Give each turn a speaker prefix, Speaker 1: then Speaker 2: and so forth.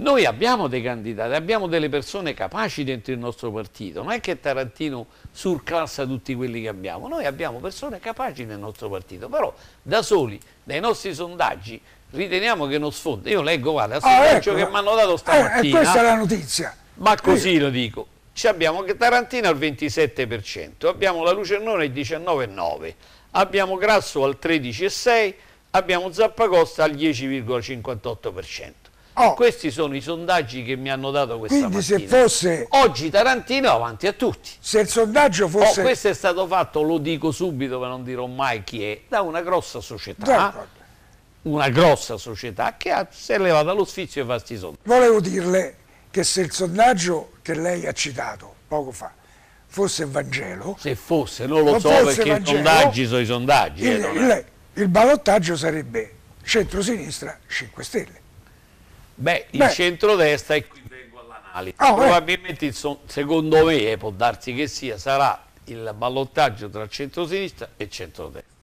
Speaker 1: Noi abbiamo dei candidati, abbiamo delle persone capaci dentro il nostro partito, non è che Tarantino surclassa tutti quelli che abbiamo, noi abbiamo persone capaci nel nostro partito, però da soli, dai nostri sondaggi, riteniamo che non sfonda. Io leggo, guarda, il ah, ecco, che mi hanno dato eh, eh, stamattina. Eh, e questa è la notizia. Ma così lo dico. Ci abbiamo Tarantino al 27%, abbiamo la Lucernone al 19,9%, abbiamo Grasso al 13,6%, abbiamo Zappacosta al 10,58%. Oh. Questi sono i sondaggi che mi hanno dato questa Quindi mattina. se fosse... Oggi Tarantino è avanti a tutti.
Speaker 2: Se il sondaggio oh, fosse... Oh, questo
Speaker 1: è stato fatto, lo dico subito ma non dirò mai chi è, da una grossa società. Una grossa società che ha, si è levata lo sfizio e fa sti sondaggi.
Speaker 2: Volevo dirle che se il sondaggio che lei ha citato poco fa fosse Vangelo... Se fosse, non lo so perché Vangelo, i sondaggi
Speaker 1: sono i sondaggi. Il, eh,
Speaker 2: il, il ballottaggio sarebbe centro-sinistra 5 Stelle.
Speaker 1: Beh, il Beh. centrodestra e qui vengo all'analisi. Oh, eh. Probabilmente, eh. secondo me, eh, può darsi che sia, sarà il ballottaggio tra centrosinistra e centrodestra.